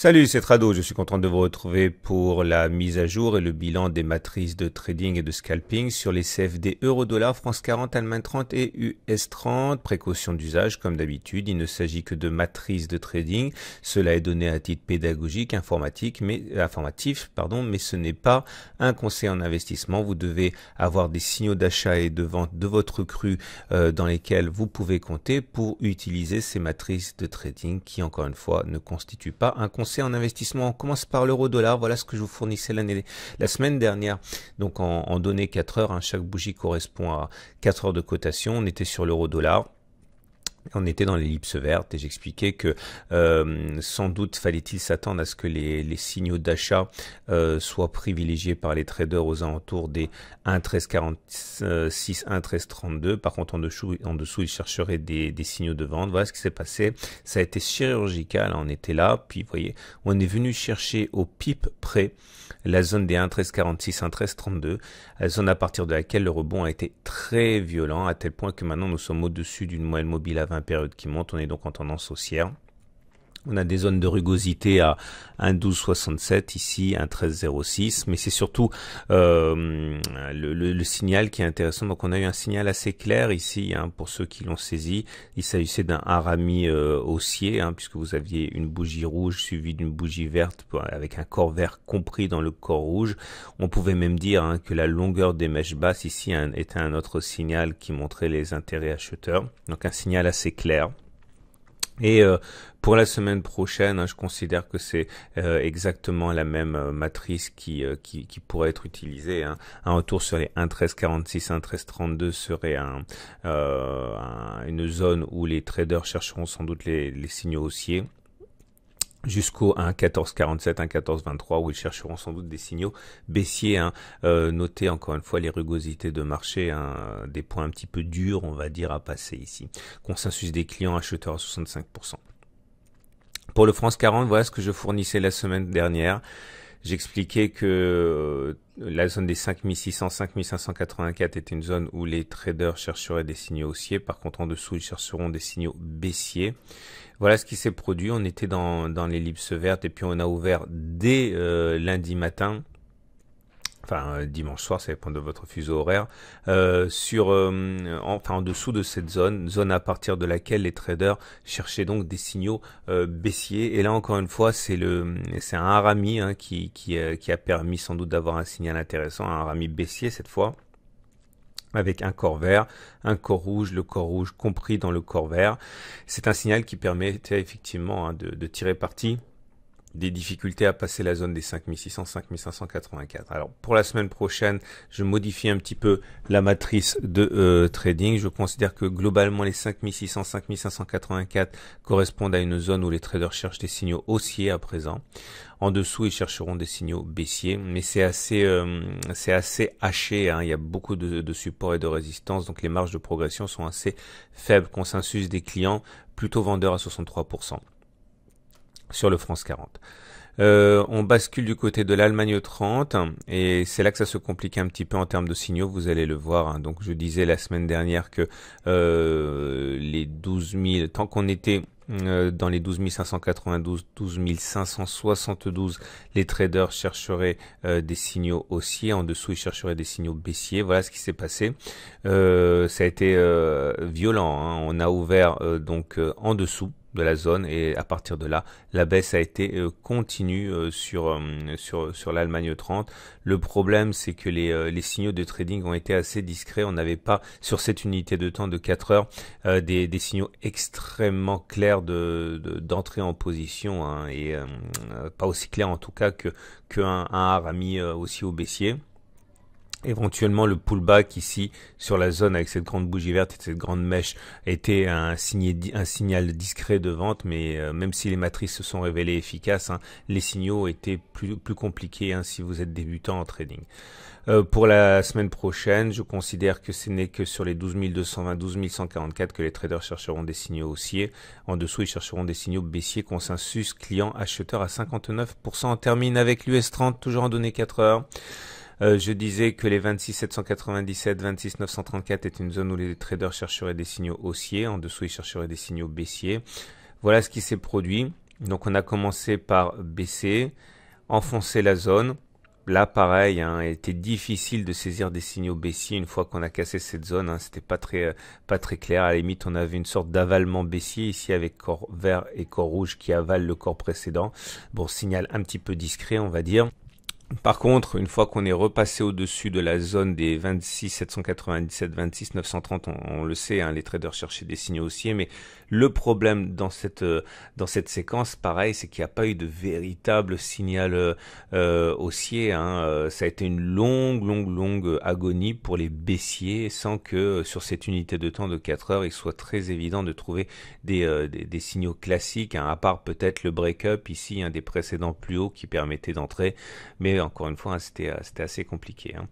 Salut, c'est Trado. Je suis content de vous retrouver pour la mise à jour et le bilan des matrices de trading et de scalping sur les CFD euro-dollar, France 40, Allemagne 30 et US 30. Précaution d'usage, comme d'habitude. Il ne s'agit que de matrices de trading. Cela est donné à titre pédagogique, informatique, mais, euh, informatif, pardon, mais ce n'est pas un conseil en investissement. Vous devez avoir des signaux d'achat et de vente de votre cru euh, dans lesquels vous pouvez compter pour utiliser ces matrices de trading qui, encore une fois, ne constituent pas un conseil en investissement. On commence par l'euro-dollar. Voilà ce que je vous fournissais l'année, la semaine dernière. Donc en, données 4 heures, hein, chaque bougie correspond à 4 heures de cotation. On était sur l'euro-dollar. On était dans l'ellipse verte et j'expliquais que euh, sans doute fallait-il s'attendre à ce que les, signaux d'achat euh, soient privilégiés par les traders aux alentours des 1.1346, 1.1332. Euh, par contre, en dessous, en dessous ils chercheraient des, signaux de vente. Voilà ce qui s'est passé. Ça a été chirurgical. On était là. Puis, vous voyez, on est venu chercher au pipe près la zone des 1.1346, 1.1332, zone à partir de laquelle le rebond a été très violent à tel point que maintenant nous sommes au-dessus d'une moyenne mobile à 20 période qui monte, on est donc en tendance haussière. On a des zones de rugosité à 1,1267 ici, 1,1306, mais c'est surtout euh, le, signal qui est intéressant. Donc on a eu un signal assez clair ici, hein, pour ceux qui l'ont saisi. Il s'agissait d'un harami euh, haussier, hein, puisque vous aviez une bougie rouge suivie d'une bougie verte avec un corps vert compris dans le corps rouge. On pouvait même dire hein, que la longueur des mèches basses ici était un autre signal qui montrait les intérêts acheteurs. Donc un signal assez clair. Et euh, pour la semaine prochaine, hein, je considère que c'est euh, exactement la même euh, matrice qui, qui, pourrait être utilisée. Hein. Un retour sur les 1.1346, 1.1332 serait un, une zone où les traders chercheront sans doute les, les signaux haussiers jusqu'au 1,1447, 1,1423 où ils chercheront sans doute des signaux baissiers. Hein. Euh, notez encore une fois les rugosités de marché, hein, des points un petit peu durs, on va dire, à passer ici. Consensus des clients acheteurs à 65%. Pour le France 40, voilà ce que je fournissais la semaine dernière. J'expliquais que euh, la zone des 5600, 5584 était une zone où les traders chercheraient des signaux haussiers. Par contre, en dessous, ils chercheront des signaux baissiers. Voilà ce qui s'est produit. On était dans, dans l'ellipse verte et puis on a ouvert dès euh, lundi matin enfin dimanche soir, ça dépend de votre fuseau horaire, euh, sur, euh, enfin en dessous de cette zone, zone à partir de laquelle les traders cherchaient donc des signaux euh, baissiers. Et là encore une fois, c'est le, c'est un harami hein, qui, qui, qui, a permis sans doute d'avoir un signal intéressant, un harami baissier cette fois avec un corps vert, un corps rouge, le corps rouge compris dans le corps vert. C'est un signal qui permettait effectivement hein, de tirer parti des difficultés à passer la zone des 5600-5584. Alors pour la semaine prochaine, je modifie un petit peu la matrice de euh, trading. Je considère que globalement les 5600-5584 correspondent à une zone où les traders cherchent des signaux haussiers à présent. En dessous, ils chercheront des signaux baissiers, mais c'est assez, euh, assez haché. Hein. Il y a beaucoup de, support et de résistance, donc les marges de progression sont assez faibles. Consensus des clients plutôt vendeurs à 63% sur le France 40. Euh, on bascule du côté de l'Allemagne 30 et c'est là que ça se complique un petit peu en termes de signaux, vous allez le voir. Hein. Donc je disais la semaine dernière que euh, les 12 000, tant qu'on était euh, dans les 12 592, 12 572, les traders chercheraient des signaux haussiers, en dessous ils chercheraient des signaux baissiers, voilà ce qui s'est passé. ça a été violent, hein. on a ouvert donc en dessous de la zone et à partir de là la baisse a été euh, continue euh, sur euh, sur sur l'Allemagne 30 le problème c'est que les, les signaux de trading ont été assez discrets on n'avait pas sur cette unité de temps de 4 heures des, des signaux extrêmement clairs de d'entrée en position hein, et pas aussi clair en tout cas que qu'un un, a mis aussi au baissier Éventuellement, le pullback ici sur la zone avec cette grande bougie verte et cette grande mèche était un, un signal discret de vente, mais euh, même si les matrices se sont révélées efficaces, hein, les signaux étaient plus, plus compliqués hein, si vous êtes débutant en trading. Euh, pour la semaine prochaine, je considère que ce n'est que sur les 12 220, 12 que les traders chercheront des signaux haussiers. En dessous, ils chercheront des signaux baissiers, consensus, client, acheteur à 59%. On termine avec l'US30, toujours en données 4 heures. Euh, je disais que les 26797, 26934 est une zone où les traders chercheraient des signaux haussiers. En dessous, ils chercheraient des signaux baissiers. Voilà ce qui s'est produit. Donc on a commencé par baisser, enfoncer la zone. Là, pareil, hein, était difficile de saisir des signaux baissiers une fois qu'on a cassé cette zone. Hein, C'était pas très, pas très clair. À la limite, on avait une sorte d'avalement baissier ici avec corps vert et corps rouge qui avalent le corps précédent. Bon, signal un petit peu discret, on va dire. Par contre, une fois qu'on est repassé au-dessus de la zone des 26 797, 26 930, on, le sait, hein, les traders cherchaient des signaux haussiers, mais le problème dans cette euh, dans cette séquence, pareil, c'est qu'il n'y a pas eu de véritable signal euh, euh, haussier. Hein. Ça a été une longue, longue, longue agonie pour les baissiers, sans que sur cette unité de temps de 4 heures, il soit très évident de trouver des, des, signaux classiques, hein, à part peut-être le break-up ici, un des précédents plus hauts qui permettait d'entrer, mais encore une fois, hein, c'était, euh, c'était assez compliqué. Hein.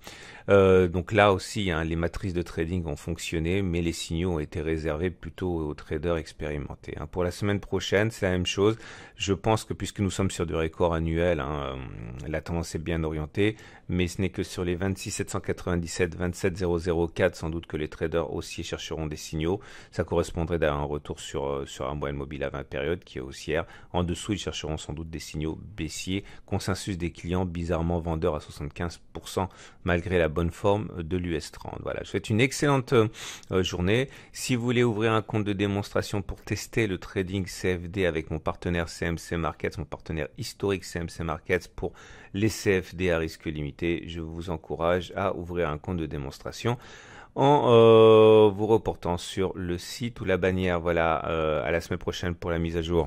Euh, donc là aussi, hein, les matrices de trading ont fonctionné, mais les signaux ont été réservés plutôt aux traders expérimentés. Pour la semaine prochaine, c'est la même chose. Je pense que puisque nous sommes sur du record annuel, euh, la tendance est bien orientée, mais ce n'est que sur les 26 797, 27 004, sans doute que les traders aussi chercheront des signaux. Ça correspondrait à un retour sur, sur un moyen mobile à 20 périodes qui est haussière. En dessous, ils chercheront sans doute des signaux baissiers. Consensus des clients bizarre vendeur à 75% malgré la bonne forme de l'US30. Voilà, je souhaite une excellente euh, journée. Si vous voulez ouvrir un compte de démonstration pour tester le trading CFD avec mon partenaire CMC Markets, mon partenaire historique CMC Markets pour les CFD à risque limité, je vous encourage à ouvrir un compte de démonstration en euh, vous reportant sur le site ou la bannière. Voilà, euh, à la semaine prochaine pour la mise à jour.